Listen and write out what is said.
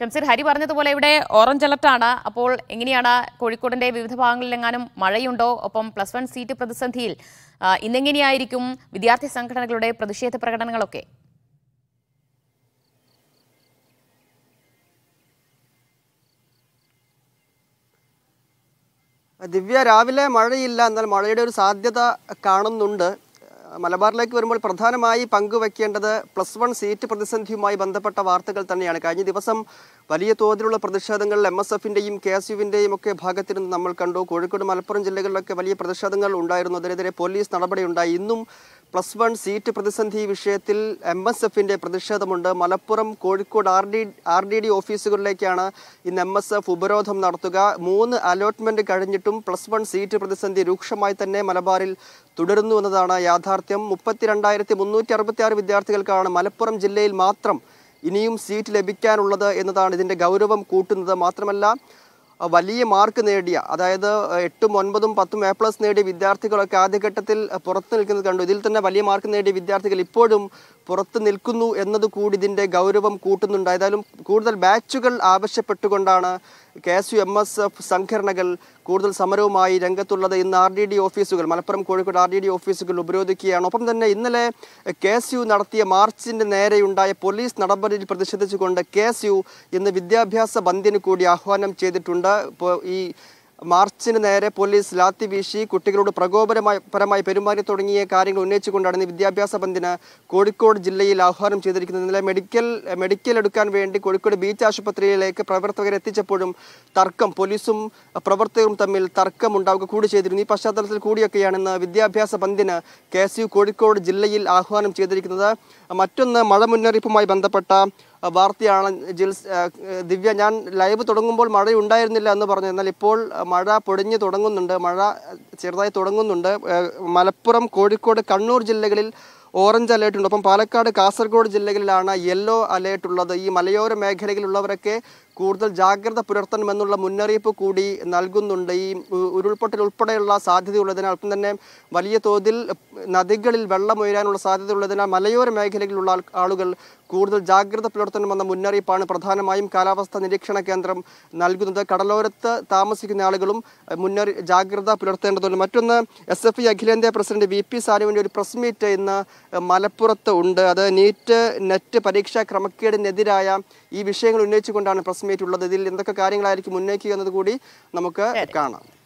ഷംസീർ ഹരി പറഞ്ഞതുപോലെ ഇവിടെ ഓറഞ്ച് അലർട്ടാണ് അപ്പോൾ എങ്ങനെയാണ് കോഴിക്കോടിന്റെ വിവിധ ഭാഗങ്ങളിൽ എങ്ങാനും മഴയുണ്ടോ ഒപ്പം പ്ലസ് വൺ സീറ്റ് പ്രതിസന്ധിയിൽ ഇന്നെങ്ങനെയായിരിക്കും വിദ്യാർത്ഥി സംഘടനകളുടെ പ്രതിഷേധ പ്രകടനങ്ങളൊക്കെ ദിവ്യ രാവിലെ മഴയില്ല എന്നാൽ മഴയുടെ ഒരു സാധ്യത കാണുന്നുണ്ട് മലബാറിലേക്ക് വരുമ്പോൾ പ്രധാനമായി പങ്കുവെക്കേണ്ടത് പ്ലസ് വൺ സീറ്റ് പ്രതിസന്ധിയുമായി ബന്ധപ്പെട്ട വാർത്തകൾ തന്നെയാണ് കഴിഞ്ഞ ദിവസം വലിയ തോതിലുള്ള പ്രതിഷേധങ്ങൾ എം എസ് എഫിൻ്റെയും കെ എസ് യുവിൻ്റെയും ഒക്കെ ഭാഗത്തിരുന്ന് നമ്മൾ കണ്ടു കോഴിക്കോട് മലപ്പുറം ജില്ലകളിലൊക്കെ വലിയ പ്രതിഷേധങ്ങൾ ഉണ്ടായിരുന്നു അതിനെതിരെ പോലീസ് നടപടിയുണ്ടായി ഇന്നും പ്ലസ് വൺ സീറ്റ് പ്രതിസന്ധി വിഷയത്തിൽ എം എസ് എഫിൻ്റെ പ്രതിഷേധമുണ്ട് Malappuram Kozhikode R D R D D ഓഫീസുകളിലേക്കാണ് ഇന്ന് എം എസ് എഫ് ഉപരോധം നടത്തുക മൂന്ന് അലോട്ട്മെൻറ്റ് കഴിഞ്ഞിട്ടും പ്ലസ് വൺ സീറ്റ് പ്രതിസന്ധി രൂക്ഷമായി തന്നെ മലബാറിൽ തുടരുന്നു എന്നതാണ് യാഥാർത്ഥ്യം മുപ്പത്തിരണ്ടായിരത്തി മുന്നൂറ്റി ആറ് വിദ്യാർത്ഥികൾക്കാണ് മലപ്പുറം ജില്ലയിൽ മാത്രം ഇനിയും സീറ്റ് ലഭിക്കാനുള്ളത് എന്നതാണ് ഇതിൻ്റെ ഗൗരവം കൂട്ടുന്നത് മാത്രമല്ല വലിയ മാർക്ക് നേടിയ അതായത് എട്ടും ഒൻപതും പത്തും എ പ്ലസ് നേടിയ വിദ്യാർത്ഥികളൊക്കെ ആദ്യഘട്ടത്തിൽ പുറത്ത് നിൽക്കുന്നത് കണ്ടു ഇതിൽ തന്നെ വലിയ മാർക്ക് നേടിയ വിദ്യാർത്ഥികൾ ഇപ്പോഴും പുറത്ത് നിൽക്കുന്നു എന്നത് കൂടി ഇതിൻ്റെ ഗൗരവം കൂട്ടുന്നുണ്ട് ഏതായാലും കൂടുതൽ ബാച്ചുകൾ ആവശ്യപ്പെട്ടുകൊണ്ടാണ് K S U M S F സംഘടനകൾ കൂടുതൽ സമരവുമായി രംഗത്തുള്ളത് ഇന്ന് ആർ ഡി ഡി ഓഫീസുകൾ Malappuram Kozhikode R D D ഓഫീസുകൾ ഉപരോധിക്കുകയാണ് ഒപ്പം തന്നെ ഇന്നലെ കെ എസ് യു നടത്തിയ മാർച്ചിൻ്റെ നേരെയുണ്ടായ പോലീസ് നടപടിയിൽ പ്രതിഷേധിച്ചുകൊണ്ട് കെ എസ് യു ഇന്ന് വിദ്യാഭ്യാസ ബന്ദിന് കൂടി ആഹ്വാനം ചെയ്തിട്ടുണ്ട് ഇപ്പോൾ ഈ മാർച്ചിന് നേരെ പോലീസ് ലാത്തി വീശി കുട്ടികളോട് പ്രകോപനപരമായി പരമായി പെരുമാറി തുടങ്ങിയ കാര്യങ്ങൾ ഉന്നയിച്ചു കൊണ്ടാണ് വിദ്യാഭ്യാസ ബന്ധിന് കോഴിക്കോട് ജില്ലയിൽ ആഹ്വാനം ചെയ്തിരിക്കുന്നത് ഇന്നലെ മെഡിക്കൽ മെഡിക്കൽ എടുക്കാൻ വേണ്ടി കോഴിക്കോട് ബീച്ച് ആശുപത്രിയിലേക്ക് പ്രവർത്തകരെ എത്തിച്ചപ്പോഴും തർക്കം പോലീസും പ്രവർത്തകരും തമ്മിൽ തർക്കം ഉണ്ടാവുക കൂടി ചെയ്തിരുന്നു ഈ പശ്ചാത്തലത്തിൽ കൂടിയൊക്കെയാണ് ഇന്ന് വിദ്യാഭ്യാസ ബന്ധിന് കെ കോഴിക്കോട് ജില്ലയിൽ ആഹ്വാനം ചെയ്തിരിക്കുന്നത് മറ്റൊന്ന് മഴ മുന്നറിയിപ്പുമായി ബന്ധപ്പെട്ട വാർത്തയാണ് ജിൽസ് ദിവ്യ ഞാൻ ലൈവ് തുടങ്ങുമ്പോൾ മഴയുണ്ടായിരുന്നില്ല എന്ന് പറഞ്ഞു എന്നാൽ ഇപ്പോൾ മഴ പൊടിഞ്ഞു തുടങ്ങുന്നുണ്ട് മഴ ചെറുതായി തുടങ്ങുന്നുണ്ട് മലപ്പുറം കോഴിക്കോട് കണ്ണൂർ ജില്ലകളിൽ ഓറഞ്ച് അലേർട്ട് ഉണ്ട് അപ്പം പാലക്കാട് കാസർഗോഡ് ജില്ലകളിലാണ് യെല്ലോ അലേർട്ട് ഉള്ളത് ഈ മലയോര മേഖലയിലുള്ളവരൊക്കെ കൂടുതൽ ജാഗ്രത പുലർത്തണമെന്നുള്ള മുന്നറിയിപ്പ് കൂടി നൽകുന്നുണ്ട് ഈ ഉരുൾപൊട്ടൽ ഉൾപ്പെടെയുള്ള സാധ്യതയുള്ളതിനാൽ ഒപ്പം തന്നെ വലിയ തോതിൽ നദികളിൽ വെള്ളം ഉയരാനുള്ള സാധ്യതയുള്ളതിനാൽ മലയോര മേഖലയിലുള്ള ആളുകൾ കൂടുതൽ ജാഗ്രത പുലർത്തണമെന്ന മുന്നറിയിപ്പാണ് പ്രധാനമായും കാലാവസ്ഥാ നിരീക്ഷണ കേന്ദ്രം നൽകുന്നത് കടലോരത്ത് താമസിക്കുന്ന ആളുകളും മുന്നറി ജാഗ്രത പുലർത്തേണ്ടതുണ്ട് മറ്റൊന്ന് എസ് എഫ് അഖിലേന്ത്യാ പ്രസിഡന്റ് വി പി സാനുവിൻ്റെ ഒരു പ്രസ് മീറ്റ് ഇന്ന് മലപ്പുറത്ത് ഉണ്ട് അത് നീറ്റ് നെറ്റ് പരീക്ഷാ ക്രമക്കേടിനെതിരായ ഈ വിഷയങ്ങൾ ഉന്നയിച്ചുകൊണ്ടാണ് പ്രസ് മീറ്റ് ഉള്ളത് ഇതിൽ എന്തൊക്കെ കാര്യങ്ങളായിരിക്കും ഉന്നയിക്കുക എന്നത് കൂടി നമുക്ക് കാണാം